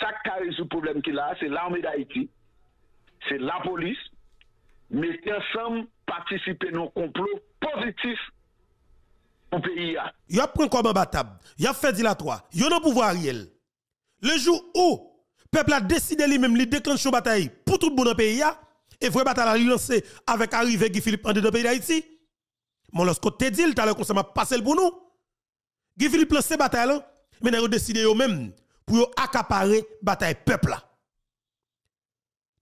ça qui a le problème qu'il a, c'est l'armée d'Haïti, c'est la police, mais ensemble participer à un complot positif pour le pays. Il a pris comme battable, il a fait dilatoire, il a le pouvoir réel. Le jour où le peuple a décidé lui-même, de déclencher une bataille pour tout le monde dans le pays, et vraie bataille a lancé avec l'arrivée Guy Philippe en dans le pays d'Haïti. Mais lorsque tu dit, tu as le conseil passé pour nous. Guy Philippe lance bataille, mais il a décidé lui-même pour accaparer bataille peuple là.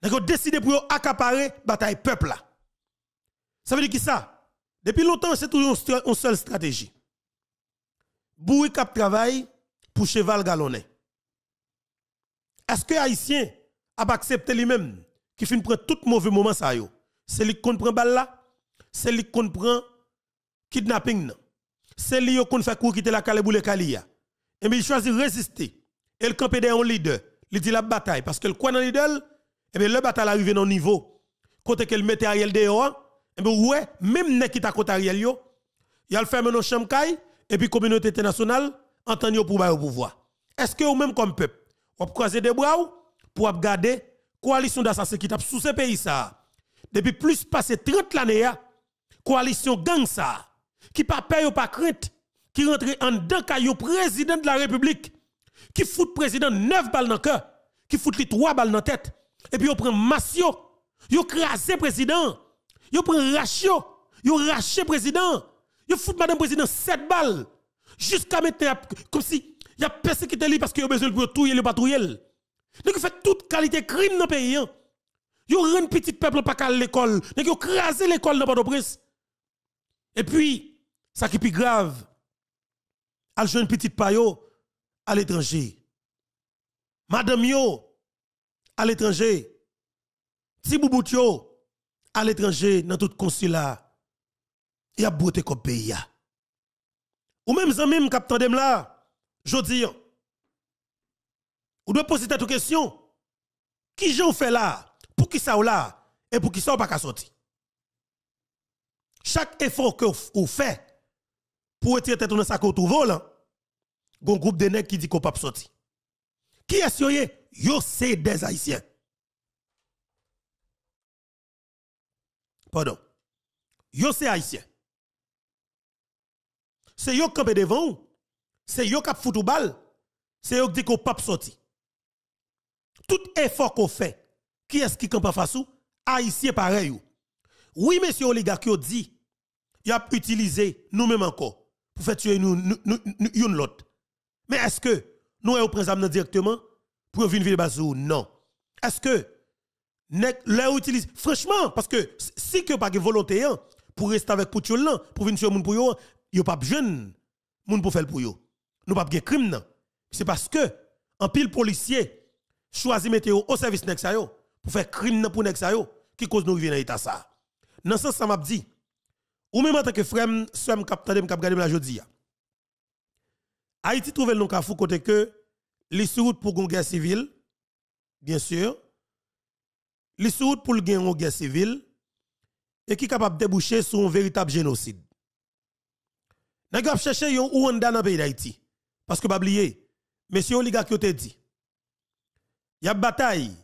Nèg décidé pour accaparer bataille peuple là. Ça veut dire qui ça Depuis longtemps, c'est toujours une seule stratégie. Boui cap travail pour cheval galonné. Est-ce que haïtien a accepté lui-même qui fin prend tout mauvais moment yo C'est lui qui prend balle là, c'est lui qui prend kidnapping C'est lui qui fait courir quitter la cale boule calia. Et bien il choisit résister et le campé un leader. Il dit la bataille parce que le coin dans leader, et eh bien le bataille arrive dans le niveau. Quand il mette Ariel dehors, et eh bien ouais, même ne qui t'a à Ariel yo, il a fermé nos chamkay et puis communauté internationale entend pour pouvoir au pouvoir. Est-ce que vous même comme peuple, ou croiser des bras pour garder coalition d'assassins qui tape sous ce pays ça. Depuis plus passé 30 la coalition gang ça qui pas paye ou pas crainte qui rentre en dedans caillou président de la République qui fout président 9 balles dans le cœur, qui fout les 3 balles dans la tête, et puis on prend Massio, yo le président, yo prend Rachio, yo le président, Vous fout madame président 7 balles, jusqu'à maintenant, comme si y a persécuté lui parce qu'il a besoin de tout, il pas tout. Donc fait toute qualité crime dans le pays. Hein. Yo rend petit peuple pas à l'école, Vous yo crasé l'école dans port de Et puis, ça qui est plus grave, al jeune petit paillot à l'étranger. Madame yo à l'étranger. Tiboubou yo à l'étranger dans tout consulat. Y a beaucoup comme pays Ou même zanmim kap d'Emla, là, dis, Ou doit poser cette question. Qui j'en fait là Pour qui ça ou là Et pour qui ça ou pas sortir. Chaque effort que vous faites pour retirer tête dans sa côte volant, un groupe de nègres qui dit qu'on ne peut pas sortir. Qui est-ce que Yo, c'est des Haïtiens. Pardon. Yo, c'est Haïtien. C'est yo qui campé devant vous. C'est yo qui a foutu balle. C'est yo qui dit qu'on peut pas sortir. Tout effort qu'on fait, qui est-ce qui campe en face ou? Haïtien pareil ou. Oui, monsieur oligarque, yo dit, il a utilisé nous-mêmes encore pour faire tuer nous, nous, l'autre. Mais est-ce que nous avons pris directement pour venir ville ou Non. Est-ce que les utilisent franchement parce que si que pas de volonté hein, pour rester avec Poutiol pour venir sur moun pour vous yo pas jeune moun pour faire pour Vous Nous pas de crime C'est parce que en pile policier choisit mettre au service nex pour faire crime pour nex qui cause nous venir à ça. Dans ce sens ça m'a dit ou même en tant que frère, soeur, capitaine, cap garder la jodi hein. Haïti trouve le Kafou côté que les route pour une guerre civile, bien sûr, les route pour une guerre civile, et qui est capable de déboucher sur un véritable génocide. Nous avons cherché un Rwanda dans le pays d'Haïti. Parce que, pas oublier, messieurs Oligak, dit, il y a bataille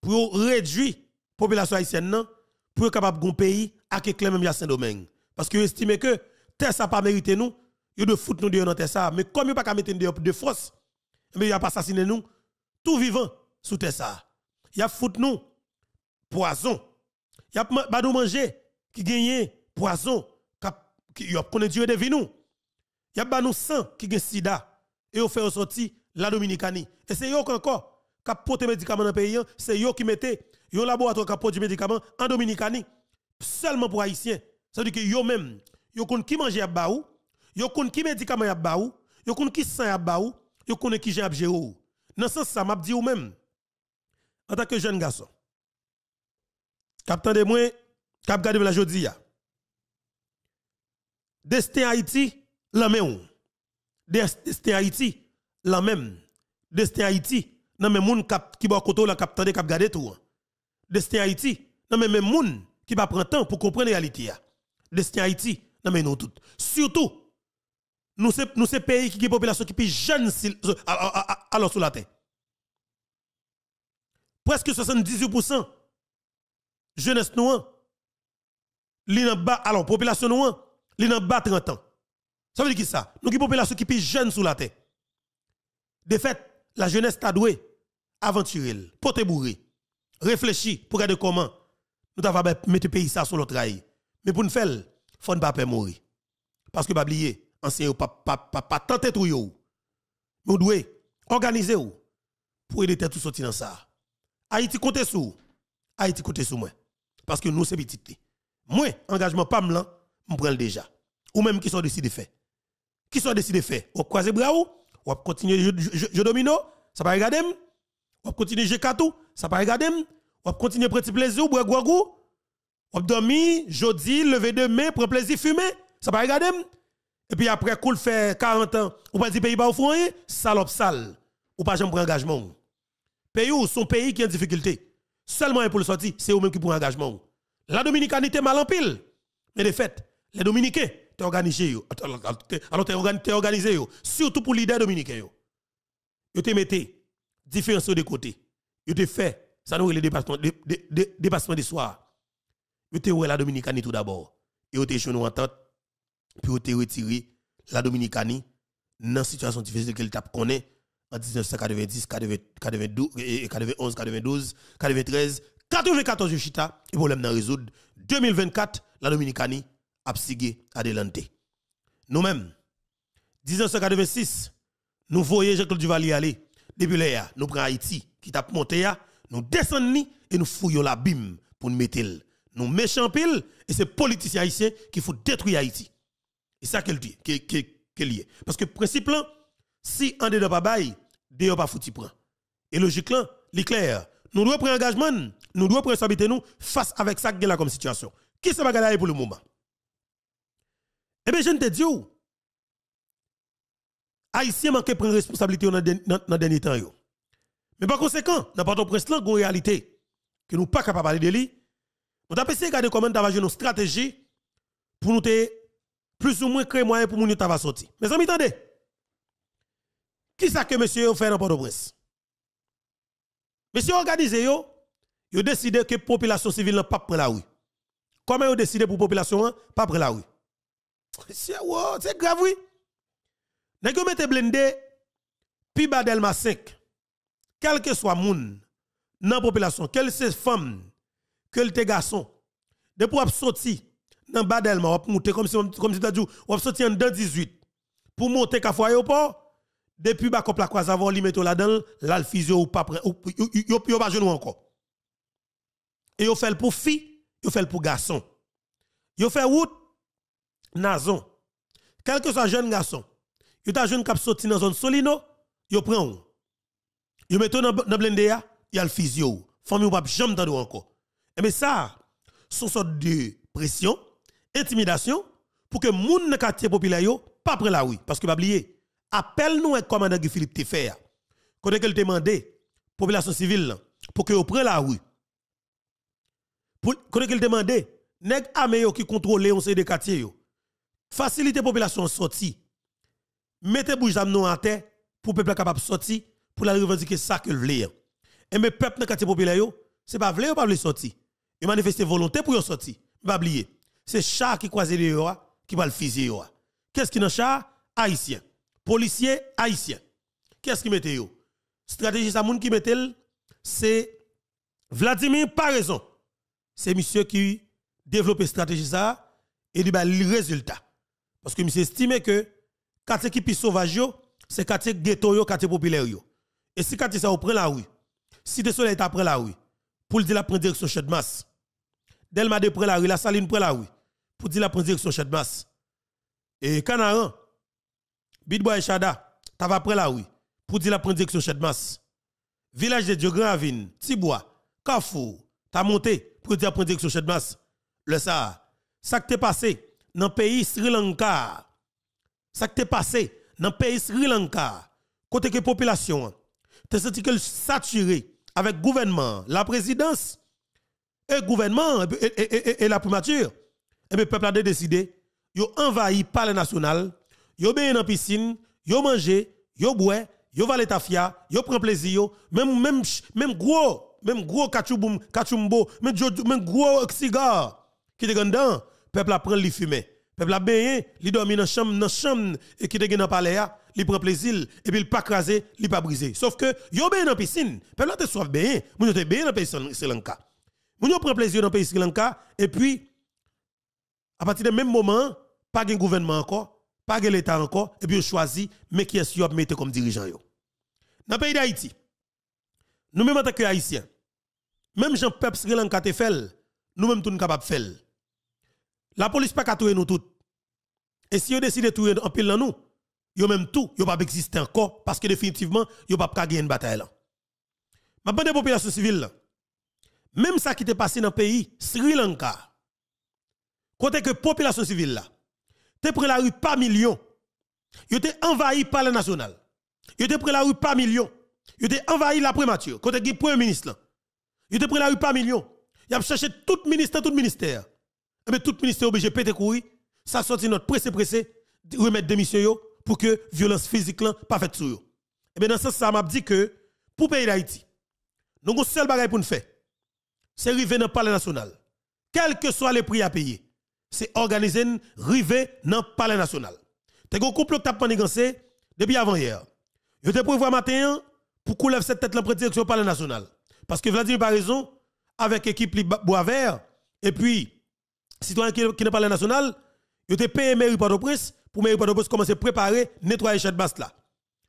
pour réduire la population haïtienne pour être capable de un pays à quelqu'un même Saint-Domingue. Parce que estime que terre ça pas mérité nous, ils de foutre nous dehors dans ça. Mais comme ils pas qu'à mettre de, de force, mais ils a pas assassiné nous, tout vivant sous terre ça. Ils a foutu nous poison. Ils a pas nous manger qui gagne poison qui a connu Dieu de vie nous. Ils a pas nous sang qui gagne sida et ont fait sortir la Dominicanie. Et c'est eux encore qui porter médicaments dans le pays, hein. c'est eux qui mette yon laboratoire qui produit médicaments en Dominicanie seulement pour haïtiens. cest à dire que eux même, ils connaissent qui manger à baou yo connaît ki médicament y a ou, yo connaît ki sang y a ou, yo connaît qui e j'ai abjé ou. Nan sens sa m'a di ou même en tant que jeune garçon. Captain de moi, cap gade la jodi ya. Destin Haïti, la même. Destin Haïti, la même. Destin Haïti, nan même moun kap, ki ba koto la kap tande cap gade tout. Destin Haïti, nan même moun ki va prendre temps pour comprendre la réalité Destin Haïti, nan mais nous tout. Surtout nous sommes nous un pays qui a une population qui est jeune euh, alors sur la terre. Presque 78% jeunesse noire, hein. alors population noire, ils en bas 30 ans. Ça veut dire qui ça? Nous avons une population qui est jeune sur la terre. De fait, la jeunesse est doué, aventurelle, pote bourré, réfléchir pour regarder comment nous devons mettre le pays ça sur l'autre rail. Mais pour nous faire, il ne faut pas mourir. Parce que, pas oublier, enseignez pas pas pas pa, tenter tout yo. Nous ou organiser pour aider tout sortir dans ça. Haïti compte sous. Haïti kote sous moi parce que nous c'est petit. Moi engagement pas me je prends déjà. Ou même qui sont décidé de faire. Qui sont décidés de faire Ou croiser bras ou ou continuer je, je, domino, ça pas regarder ou continuer je katou, ça pas regarder ou continuer petit plaisir ou boire gougou. Ou dormir, jeudi, lever demain, prendre plaisir fumer, ça pas regarder et puis après cool fait 40 ans, ou pas dit pays pas au fond, hein? salope sale. Ou pas jamais prendre engagement. Pays ou son pays qui en difficulté. Seulement hein, pour le sortir, c'est eux même qui prend engagement. La dominicanité mal en pile. Mais de fait, les dominicains t'es organisé Alors t'es organisé surtout pour l'idée dominicain yo. Yo te mettez différence de côté. Yo te fait ça nous le dépassement de, des soir. Yo te ouais la dominicanité tout d'abord. Et chez nous en que puis ont retiré la Dominicanie dans la situation difficile qu'elle t'a connue en 1990, 92, 1993 92, 93, 94 Chita, et problème En résoudre. 2024, la Dominicanie a psigé à Nous-mêmes, 1986, nous voyons Jean-Claude Duvalier Depuis là, nous prenons Haïti, qui tape monté, nous descendons et nous fouillons l'abîme pour nous mettre. Nous méchants pile, et ces politiciens haïtiens qui faut détruire Haïti. Et ça qu'elle dit, qu'elle y est. Parce que principe si on ne pas bail, dehors pas foutu prend. Et logique c'est clair. nous devons prendre engagement, nous devons prendre responsabilité nous face avec ça est là comme situation. Qui se bagarre pour le moment Eh bien, je te dis Haïtien manque prendre responsabilité dans le dernier temps Mais par conséquent, dans pas pris là, une réalité que nous pas capables de parler de lui. On a essayé de regarder comment une stratégie pour nous plus ou moins créer moyen pour moun va sorti. Mais amis, attendez. Qui ça que monsieur fait dans Port-au-Prince? Monsieur organisé yo, yo décidé que population civile n'a pas prendre la rue. Comment yo décidé pour population hein? pas prendre la rue? Monsieur, c'est grave oui. Nèg yo mette blindé pi Badelma 5. Quel que soit moun dans population, quelle se femme, quel te garçons, de pouvoir sortir dans Badelma, on monter comme si comme si tu dit, on sorti en 18 pour monter à aéroport. Depuis bas la croix avant li mettre là-dedans, là le physio ou pas yo yo pas genou encore. Et yo fait pour fille, yo fait pour garçon. Yo fait route nazon. Quel que soit jeune garçon, yo ta jeune cap sorti dans zone Solino, yo prend un. Yo metto dans dans blender, a le physio. Famille ou pas jambe d'endroit encore. Et eh, mais ça, son sorte de pression intimidation pour que moun dans quartier populaire yo pas près la rue parce que pas oublier appelle nous un commandant Guy Philippe te qu'on quand il demandé population civile pour que prenne la rue quand il demandé nèg armé qui contrôlait on des quartiers yo faciliter population sorti mettez à non en terre pour peuple capable sortir pour la revendiquer ça que veut et mes peuple dans quartier populaire yo c'est pas vle ou pas vle sortir ils manifestent volonté pour sortir pas oublier c'est char qui croise les qui va le fusiller. Qu'est-ce qui est dans char Haïtien. Policier haïtien. Qu'est-ce qui mette yo Stratégie ça qui mette c'est Vladimir raison C'est monsieur qui développe stratégie ça et va bah, le résultat. Parce que monsieur estime que quartier qui sauvage yo, c'est quartier ghetto yo, quartier populaire Et si quartier ça prend la rue, si le soleil est après la rue, pour le dire la prendre direction chez de masse. Delma de prend la rue, la saline prend la rue pour dire la prendre direction Chadmas masse. Et Canaran, Bidboa et Chada, t'as après la oui, pour dire la prendre direction Chadmas, masse. Village de Diogravine, Tibois, Kafou, t'as monté pour dire la prendre direction Chadmas. masse. Le ça, ça que t'est passé dans le pays Sri Lanka, ça que t'est passé dans le pays Sri Lanka, côté que population, t'es senti que saturé avec gouvernement, la présidence, et gouvernement, et, et la primature et eh bien, le peuple a décidé, ils envahi par le national, ils ont baigné dans la piscine, ils ont mangé, ils ont boit, ils ont valé tafia, ils pris plaisir, même, même, même gros, même gros kachouboum, kachoumbo, même, gros cigare qui est dedans, peuple a pris le fumé. Peuple a baigné, il dormi dans la chambre, dans chambre, et qui est dans le palais, il prend plaisir, et puis il pas crasé, il pas briser. Sauf que, il baigné dans la piscine, peuple a soif baigné, il a baigné dans le pays Sri Lanka. Il prend plaisir dans le pays Sri Lanka, et puis, à partir du même moment, pas de gouvernement encore, pas de l'État encore, et puis on choisit, mais qui est-ce qu'on mettre comme dirigeant. Dans le pays d'Haïti, nous-mêmes en tant que Haïtiens, même Jean peuple Sri Lanka te fait, nous-mêmes tout capables de faire. La police pas qu'à tuer nous tous. Et si vous décidez de tuer en pile dans nous, même tout, yo pas exister encore parce que définitivement, yo pas gagné une bataille Mais Ma bande population civile Même ça qui est passé dans le pays Sri Lanka Côté que population civile là, t'es pris la rue par million. Yo t'es envahi par le national. Yo t'es pris la rue par million. Yo t'es envahi la primature. Côté qui premier ministre là. Yo t'es pris la rue par million. Y a cherché tout ministère, tout ministère. Mais eh tout ministère obligé péter courir. Ça sorti notre pressé pressé remettre démission pour que violence physique là pas faite sur yo. Et eh bien dans ce sens ça m'a dit que pour pays d'Haïti, nous avons seul bagage pour nous faire. C'est arriver dans le palais national. Quel que soit le prix à payer c'est organiser river dans le palais national. T'es un couple qui été manigancé depuis avant hier. Je prévu un matin pour couler cette tête la direction palais national. Parce que Vladimir Barison, avec équipe Bois Vert, et puis, citoyen qui, qui n'est pas le national, il te payé mairie Port-au-Prince pour mairie port prince commencer à préparer, nettoyer cette base là.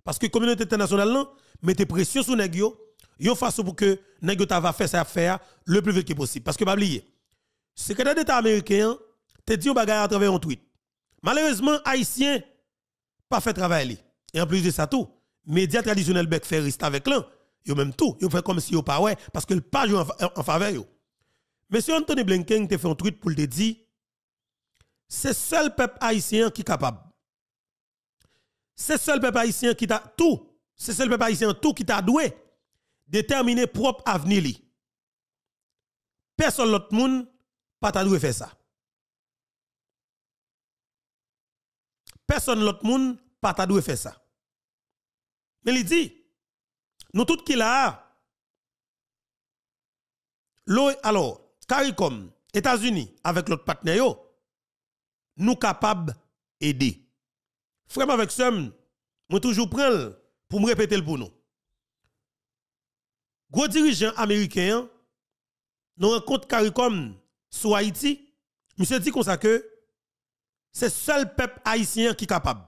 Parce que communauté internationale mette mettez pression sur nèg yo, façon pour que nèg va faire sa affaire le plus vite possible parce que pas oublier. Secrétaire d'État américain te dit un bagay à travers un tweet. Malheureusement, Haïtien, pas fait travail. Et en plus de ça, tout, médias traditionnels bec fait avec l'un. Yo même tout, yo fait comme si yo pas ouais, parce que le pas joue en, faveur yo. Monsieur Anthony Blinken te fait un tweet pour te dire, c'est seul peuple haïtien qui est capable. C'est seul peuple haïtien qui t'a tout, c'est seul peuple haïtien tout qui t'a doué déterminer propre avenir li. Personne l'autre monde pas t'a doué faire ça. personne l'autre monde pas ta faire ça. Mais il dit, nous tous qui là, alors, CARICOM, États-Unis, avec l'autre partenaire, nous capables d'aider. Frère avec je suis toujours prendre pour me répéter le pour nous. Gros dirigeant américain, nous rencontre CARICOM sur Haïti, monsieur dit comme ça que c'est seul peuple haïtien qui est capable.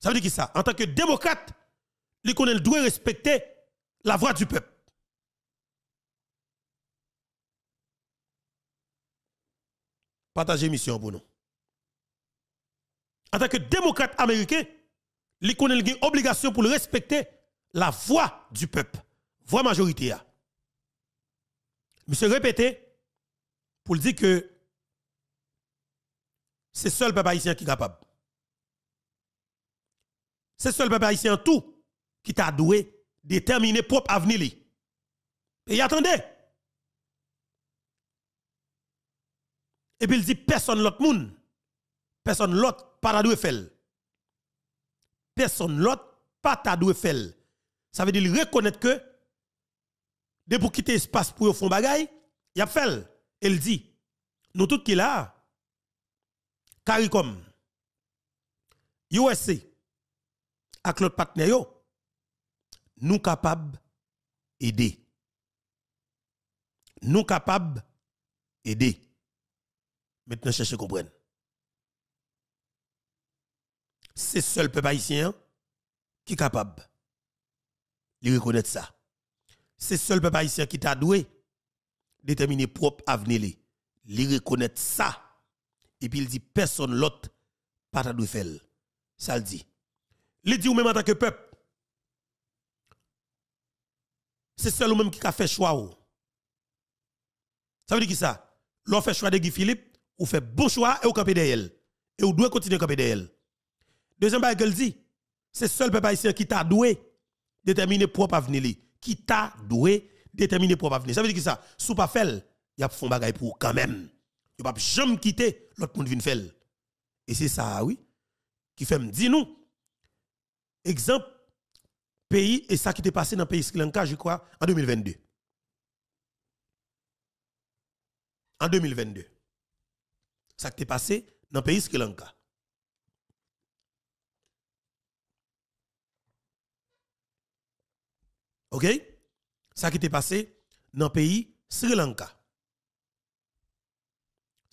Ça veut dire qui ça En tant que démocrate, il doit respecter la voix du peuple. Partagez mission pour nous. En tant que démocrate américain, il connaît une obligation pour respecter la voix du peuple, voix majoritaire. vais répéter pour dire que c'est seul peuple haïtien qui est capable. C'est seul peuple haïtien tout qui t'a doué déterminer propre avenir. Et attendez. Et puis il dit personne l'autre monde. Personne l'autre pas ta doué faire. Personne l'autre pas ta doué faire. Ça veut dire reconnaître que de pour quitter espace pour faire bagay, il a fait. Il dit nous tous qui là CARICOM, USC, avec notre partenaire, nous capables d'aider. Nous capables d'aider. Maintenant, cherchez à comprendre. C'est seul peuple haïtien qui est capable de reconnaître ça. C'est le seul peuple haïtien qui t'a doué déterminer propre avenir. Il reconnaître ça et puis il dit personne l'autre pas à faire. Ça le dit. Il dit ou même en tant que peuple. C'est seul ou même qui a fait choix. Ça veut dire qui ça L'on fait choix de Guy Philippe, ou fait bon choix et ou camper derrière. Et ou doit continuer à camper derrière. Deuxième bagage qu'elle dit, c'est seul peuple haïtien qui t'a doué déterminer propre avenir Qui t'a doué déterminer propre avenir. Ça veut dire qui ça Sous pas fait, il y a un bagaille pour quand même. Yo pas jamais quitter l'autre monde vient faire. Et c'est ça oui qui fait me dire nous exemple pays et ça qui était passé dans le pays Sri Lanka je crois en 2022. En 2022. Ça qui t'est passé dans le pays Sri Lanka. OK Ça qui t'est passé dans le pays Sri Lanka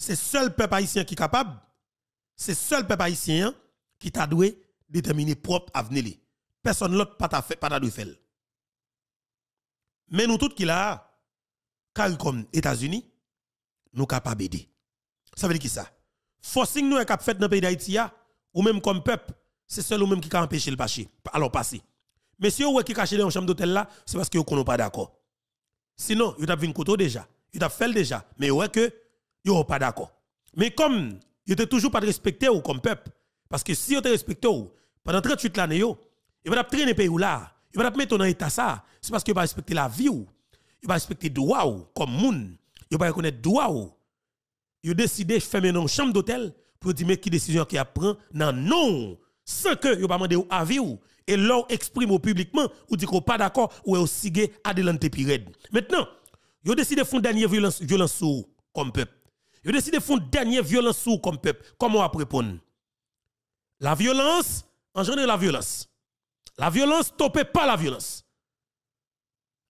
c'est seul peuple haïtien qui est capable, c'est seul peuple haïtien qui t'a doué déterminer propre avenir. Personne l'autre pas t'a fait, pas t'a faire. Mais nous tous qui là, comme comme États-Unis, nous capables aider. Ça veut dire qui ça? Forcing nous est cap fait dans le pays d'Haïti, ou même comme peuple, c'est seul ou même qui a empêché le passé. Alors passé. Mais si vous qui caché dans chambre d'hôtel là, c'est parce que vous n'êtes pas d'accord. Sinon, vous avez vu une couteau déjà, vous avez fait déjà, mais vous que yo pas d'accord. Mais comme ils étaient toujours pas respecté ou comme peuple, parce que si ils te respecté ou, pendant 38 années, yo, ils vont traîner pays ou là, ils va mettre dans état ça, c'est parce qu'ils pas respecter la vie ou, ils pas respecter droit ou, comme moun, ils pas reconnaître droit ou. Ils décidé de fermer une chambre d'hôtel pour dire mais qui décision qui apprend non non sans que yo pas demander à avis ou et leur exprime publiquement ou dit qu'on pas d'accord ou est aussi gay adelante pire. Maintenant, yo décidé de faire dernière violence violence comme peuple. Vous décidez de faire une dernière violence sous comme peuple. Comment on va répondre La violence engendre la violence. La violence ne stoppe pas la violence.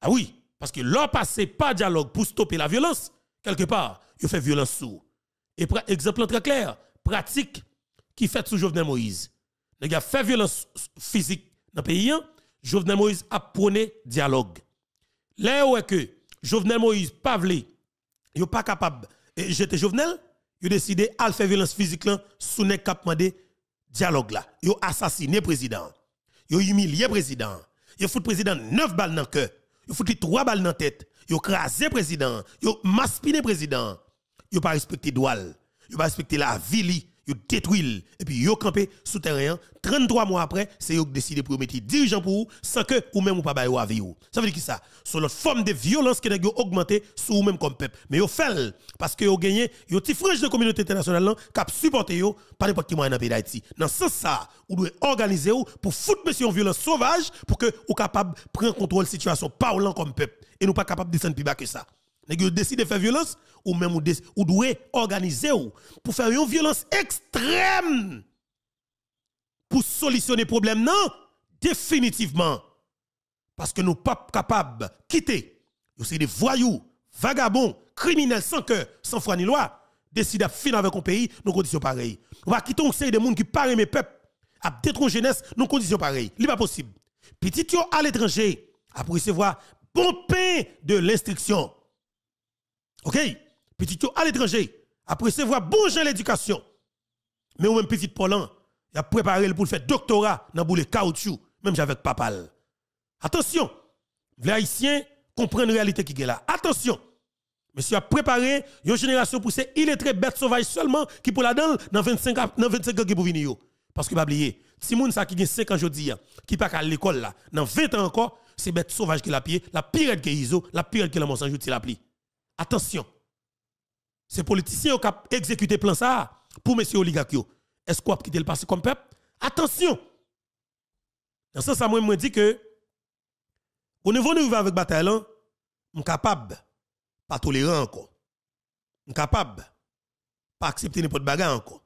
Ah oui, parce que l'on passe pas dialogue pour stopper la violence, quelque part, il fait violence sous. Et exemple très clair, pratique qui fait sous Jovenel Moïse. Les gars fait violence physique dans le pays, hein. Jovenel Moïse a prôné dialogue. Là où est que Jovenel Moïse, ne il pas capable j'étais Jovenel, ils ont décidé à faire violence physique sous le cap dialogue là. Ils ont assassiné le président. Ils ont humilié le président. Ils ont foutu le président 9 balles dans le cœur. Ils ont foutu 3 balles dans la tête. Ils ont crasé le président. Ils ont maspiné le président. Ils n'ont pas respecté le Ils n'ont pas respecté la vie yo détruit et puis yo campé souterrain 33 hein. mois après c'est yo décidé pour mettre dirigeants pour sans que ou même ou pas bailler avec vous ça veut dire qui ça Sous l'autre forme de violence qui a augmenté sur vous même comme peuple mais yo fait parce que yo gagné yo petit frange de communauté internationale hein, qui a supporté yo par n'importe qui moi dans pays d'Haïti dans ce sens ça ou doit organiser ou pour foutre monsieur en violence sauvage pour que ou de prendre contrôle situation parlant comme peuple et nous pas capable de descendre plus bas que ça décide de faire violence ou même ou, ou organiser ou pour faire une violence extrême pour solutionner problème non définitivement parce que nous pas capables quitter c'est des voyous vagabonds criminels sans cœur sans foi ni loi décident de finir avec un pays nos conditions pareilles on va quitter un série de monde qui parrainent mes peuples à détruire jeunesse nos conditions pareilles n'est pas possible petit yon à l'étranger à recevoir bon pain de l'instruction OK Petit à l'étranger. Après, c'est voir bon l'éducation. Mais ou même petit Polan, il a préparé pour faire doctorat dans boule caoutchouc, même j'avais papa. Attention, les Haïtiens comprennent la réalité qui est là. Attention, monsieur a préparé une génération pour ces illettrés bête sauvage seulement qui pour la donne dans 25 ans, dans 25 ans qui pour venir. Parce que pas oublier, si moun sa qui a 5 ans aujourd'hui, qui pas à l'école là, dans 20 ans encore, c'est bête sauvage qui la pied, la pire que Iso, la pire que la mensonge, la Attention. Ces politiciens qui ont exécuté plan ça pour M. Oligakio... Est-ce qu'on a quitté le passé comme peuple Attention. Dans ce sens, moi, je dis que au niveau de vivre avec bataille, je suis capable pas tolérer encore. Je suis capable pas accepter n'importe bagarre encore.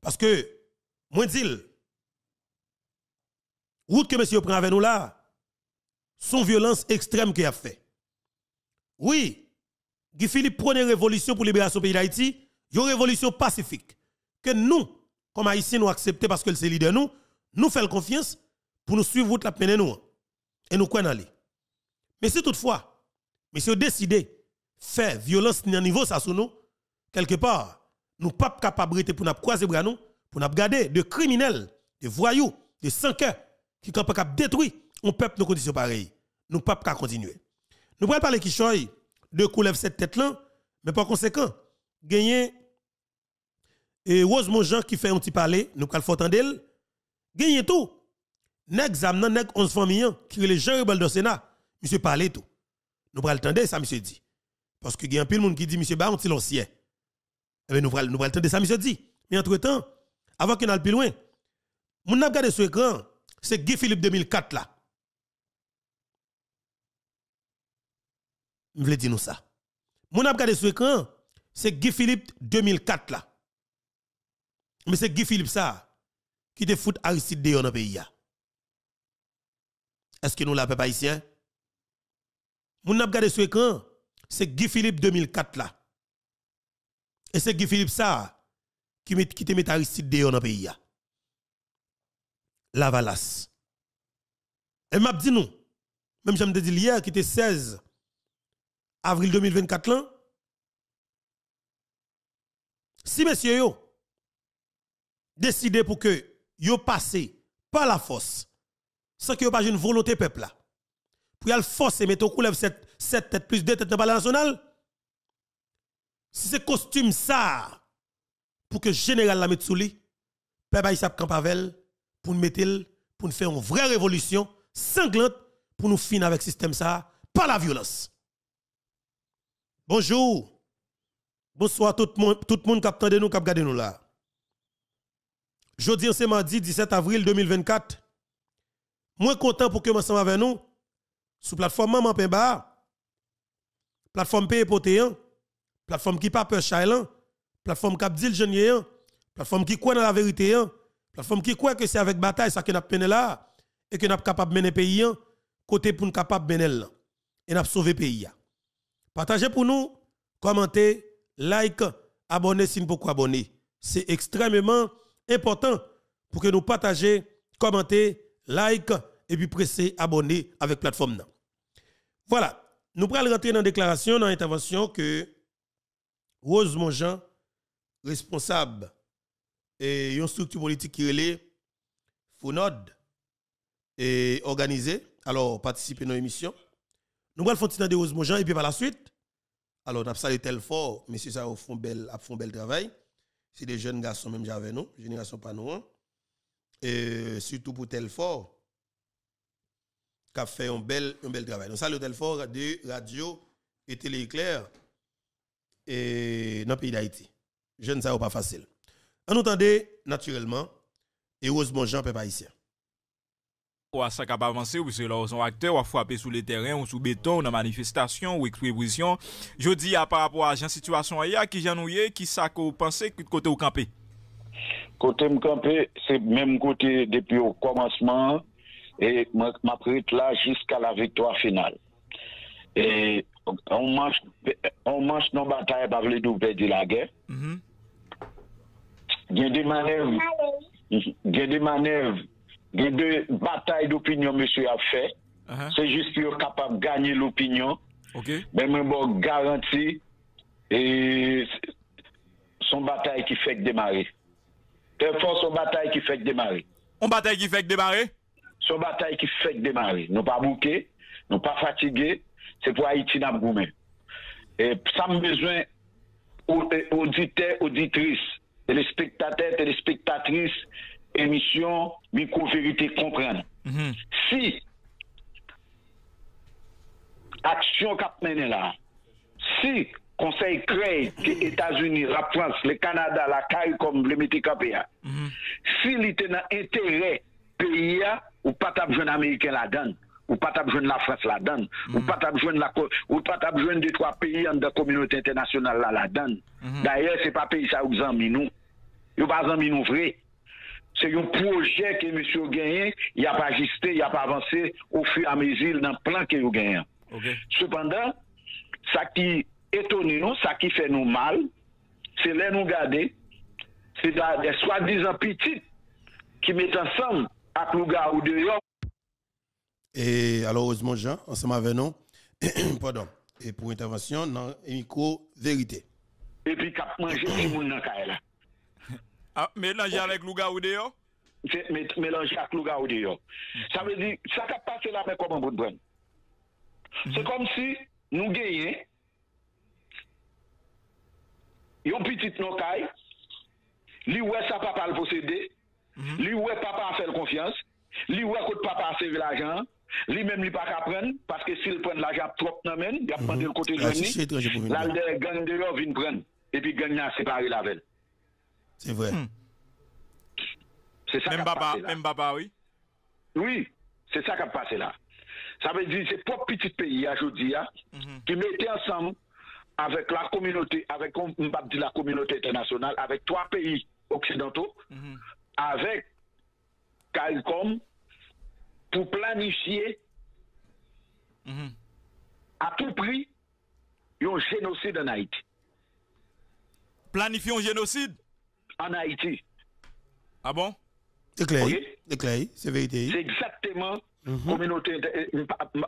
Parce que, moi, je dis, route que monsieur prend avec nous là, son violence extrême qu'il a fait. Oui, Guy Philippe prône révolution pour libération pays d'Haïti, une révolution pacifique que nous, comme Haïtiens, nous acceptons parce que c'est leader nous, nous faisons confiance pour nous suivre toute la nous et nous croyons aller. Mais si toutefois, monsieur décidé faire violence à niveau ça nous, quelque part, nous pas capables pour nous croiser bras nous, pour garder de criminels, de voyous, de sans qui sont capables de détruire un peuple nos conditions pareilles. Nous ne pouvons pas continuer. Nous pas parler qui choisit de coulève cette tête là, mais par conséquent, gagné et heureusement, Jean qui fait un petit parler, nous allons faire d'elle, gagné tout. Nèg zamnan, 11 familles qui les gens rebelles dans Sénat, monsieur parler tout. Nous allons tendre ça monsieur dit. Parce que il y a un pile monde qui dit monsieur ba on l'ancien. Eh bien, nous allons nous tendre ça monsieur dit. Mais entre-temps, avant qu'on aille plus loin, mon n'a regardé sur écran, c'est Guy Philippe 2004 là. Je voulais dire nous ça. Mon a regardé sur l'écran, c'est Guy Philippe 2004 là. Mais c'est Guy Philippe ça qui te fout Aristide dehors dans le pays. Est-ce que nous la peuple haïtien Mon a regardé sur c'est Guy Philippe 2004 là. Et c'est Guy Philippe ça qui te met Aristide dehors dans le pays. La Valas. Et m'a dit nous, même j'aime te dire hier qui était 16 avril 2024 là, si messieurs yo décidez pour que yo passez par la force, sans que yo pas une volonté peuple là, pour y forcer mettre au cette 7 têtes plus 2 têtes de balai nationale. si c'est costume ça, pour que général la mette sous lui, peuple bah, pour nous mettre pour nous faire une vraie révolution sanglante pour nous finir avec le système ça par la violence. Bonjour. Bonsoir tout le monde, tout le monde qui attend nous, qui regarde nous là. Jeudi, c'est mardi 17 avril 2024. Moi content pour que sommes avec nous sur plateforme Maman la Plateforme Poté, la plateforme qui pas peur la plateforme qui dit le jeune plateforme qui croit dans la vérité plateforme qui croit que c'est avec bataille ça que nous mené là et que n'a capable mener pays côté pour capable mener là et n'a sauver pays Partagez pour nous, commentez, like, abonnez si vous pouvez abonner. C'est extrêmement important pour que nous partagions, commentez, like et puis pressez abonner avec la plateforme. Voilà, nous allons rentrer dans la déclaration, dans l'intervention que Rose Monjean, responsable et une structure politique qui est FONOD, est organisée, alors à nos émissions. Nous allons faire un petit de Osmo et puis par la suite. Alors, nous avons salué tel fort. Monsieur, ça a fait un bel travail. C'est des jeunes garçons, même j'avais nous, génération pas nous. Hein. Et surtout pour tel fort, qui a fait un bel, un bel travail. Nous saluons tel fort de radio et télééclair et dans le pays d'Haïti. Jeunes, ça pas facile. En attendant, naturellement, et heureusement, Jean, peuple ici. Ou a sak ap avanse ou se lor son akter ou a fwape sou le teren ou sou beton ou nan manifestasyon ou ekspribisyon Jodi a par rapport a jan situasyon aya ki jan nouye ki sak ou panse kote ou kampe Kote m kampe se menm kote depi ou komanseman E ma prit la jiska la vitwa final E on manche nan bataye bavle nou pe di la mhm. gen Gen di manev Gen di manev Il y a deux batailles d'opinion, monsieur, a fait. Uh-huh. C'est juste qu'il est capable de gagner l'opinion. Mais Mais bon, garanti, et son bataille qui fait démarrer. force fort, bataille qui fait démarrer. Une bataille qui fait démarrer? Son bataille qui fait démarrer. Nous pas bouqués, nous pas fatigués. C'est pour Haïti, nous Et ça me besoin auditeurs, auditrices, les téléspectatrices, émission micro-vérité comprendre. Mhm. Si action cap mené là, si conseil crée que États-Unis, la France, le Canada, la comme le Médicapéa, hein. mm si l'intérêt dans intérêt pays hein, ou pas tape jeune américain la donne, ou pas tape jeune la France mhm. la donne, ou pas tape jeune la ou pas tape jeune de trois pays dans la communauté internationale la, la mhm. donne. D'ailleurs, c'est pas pays ça ou nous. Yo pas nous vrai c'est un projet que monsieur gagné, il a pas ajusté, il a pas avancé au fur et à mesure dans le plan que a gagné. Cependant, ça qui étonne nous, ça qui fait nous mal, c'est les nous garder, c'est des soi-disant petits qui mettent ensemble avec nous gars ou dehors. Et alors, heureusement, Jean, ensemble avec nous, pardon, et pour intervention, dans micro Vérité. Et puis, cap manger tout le monde dans A melanje ak luga ou deyo? A melanje ak luga ou deyo. Sa ve di, sa kap pat se la men komon bout bren. Se kom si nou genye, yon pitit nou kay, li we sa papa al fosede, li we papa an fèl konfians, li we kout papa an fèl l'ajan, li men li pa kap pren, paske si l pren l'ajan trop nan men, ya pren de l kote genye, la genye de yo vin pren, e pi genye an separe la ven. C'est vrai. Hmm. C'est ça même papa, Même oui. Oui, c'est ça qui a passé là. Ça veut dire que c'est trois petits pays, aujourd'hui, hein, hein, mhm. qui mettait ensemble avec la communauté, avec la communauté internationale, avec trois pays occidentaux, mhm. avec CALCOM, pour planifier mhm. à tout prix un génocide en Haïti. Planifier un génocide en Haïti. Ah bon? C'est clair. C'est clair, c'est vérité. C'est exactement Pardon, -hmm. communauté, eh, eh,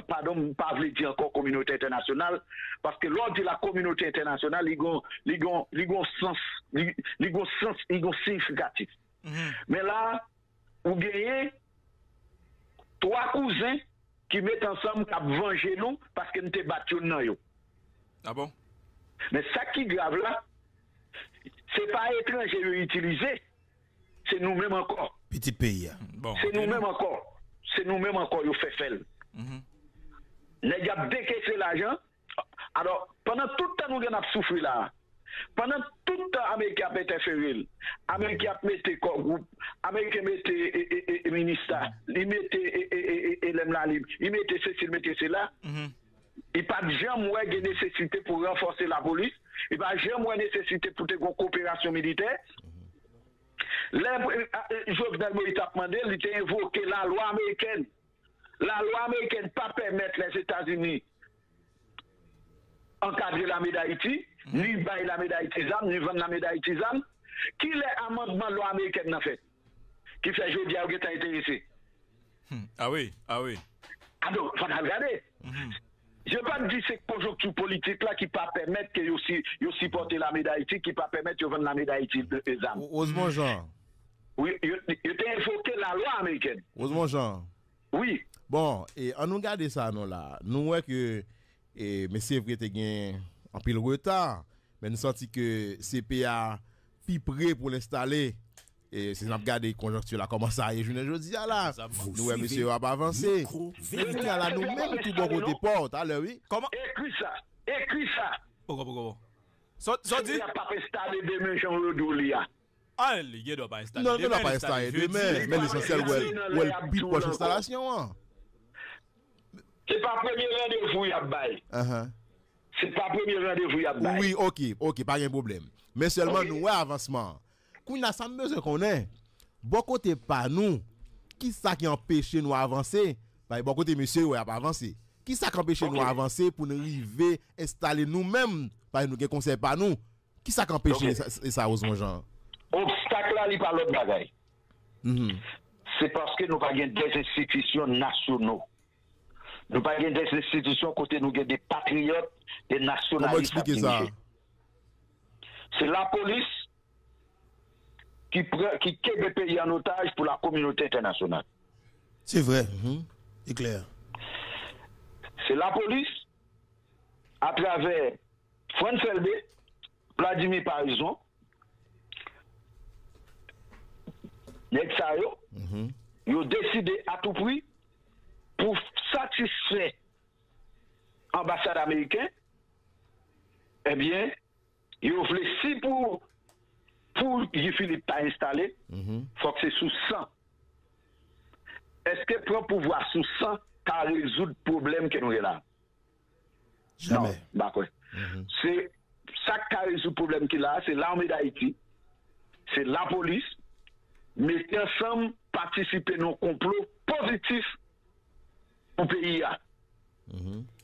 pardon, pas voulu dire encore communauté internationale, parce que lors de la communauté internationale, ils ont, ils ont, ils ont sens, ils ont sens, ils ont significatif. Mhm. Mais là, vous gagnez trois cousins qui mettent ensemble pour venger nous parce qu'ils nous battu dans Ah bon? Mais ça qui est grave là, n'est pas étranger utilisé, c'est nous-mêmes encore. Petit pays. Hein. c'est nous-mêmes encore. C'est nous-mêmes encore, les fait mm-hmm. Les gars décaissé l'argent. Alors, pendant tout le temps, nous avons souffert là. Pendant tout le temps, Américain a été féril. Américain a mis groupe. Américain a mis ministère. Mm-hmm. Il mettait Hélène Lalim. Il mettait ceci, il mettait cela. Mm-hmm. Il n'y a pas de gens qui ont nécessité pour renforcer la police. I ba jèm wè nèsesite pou te go koopérasyon milite. Lè, jòk nan mwen itapman de, li te invokè la lò amèyken. La lò amèyken pa pèmèt lè zétazini. Ankabje la mèda iti, ni bay la mèda iti zan, ni vèm la mèda iti zan. Ki lè amèdman lò amèyken na fè? Ki fè jòk diya wè ta iti yisi. A wè, a wè. A nou, fòn a lè gade. A wè, a wè. Je ne vais pas dire que c'est conjoncture politique là qui pas permettre que aussi supporter la médaille qui ne pas permettre de vendre la médaille de examen. Heureusement Jean. Oui, il faut invoqué la loi américaine. Heureusement Jean. Oui. Bon, et en nous garde ça non là. Nous voyons que et monsieur vrai te gain en pile retard, mais nous sentons que CPA plus prêt pour l'installer E se nan ap gade yi konjonktyo la koman sa yi jounen jodi ya e, la Nou we mese yo ap avanse Men yon yon la nou men ki dogo de pote E kwi sa E kwi sa Sot di Non nou la pa yon staje Men lisen sel we l bit poche instalasyon Se pa premi randevou ya bay Se pa premi randevou ya bay Ouwi ok Pari yon problem Men selman nou we avanseman qu'on a sans est. Bon côté mhm. pas nous, qui ça qui empêche nous avancer? Bah, bon côté monsieur, pas avancer. Qui ça qui empêche nous avancer pour nous arriver installer nous-mêmes? Bah, nous qui conseil pas nous. Qui ça qui empêche ça, aux gens? Obstacle à par l'autre bagaille. C'est parce que nous avons des institutions nationales. Nous avons des institutions côté nous des patriotes, des nationalistes. ça? C'est la police qui prend le pays en otage pour la communauté internationale. C'est vrai, hum, c'est clair. C'est la police, à travers France Felbe, Vladimir Parison, Nexayo, mhm. ils ont décidé à tout prix pour satisfaire l'ambassade américaine, eh bien, ils ont voulu, si pour pour Philippe pas installé, il mhm. faut que c'est sous 100. Est-ce que pour pouvoir sous 100 qu'à résoudre le problème que nous avons là Jamais. Non, bah mhm. C'est ça qui a résolu le problème qu'il a, c'est l'armée d'Haïti, c'est la police, mais ensemble participer à nos complots positifs au pays. Hein. Mhm.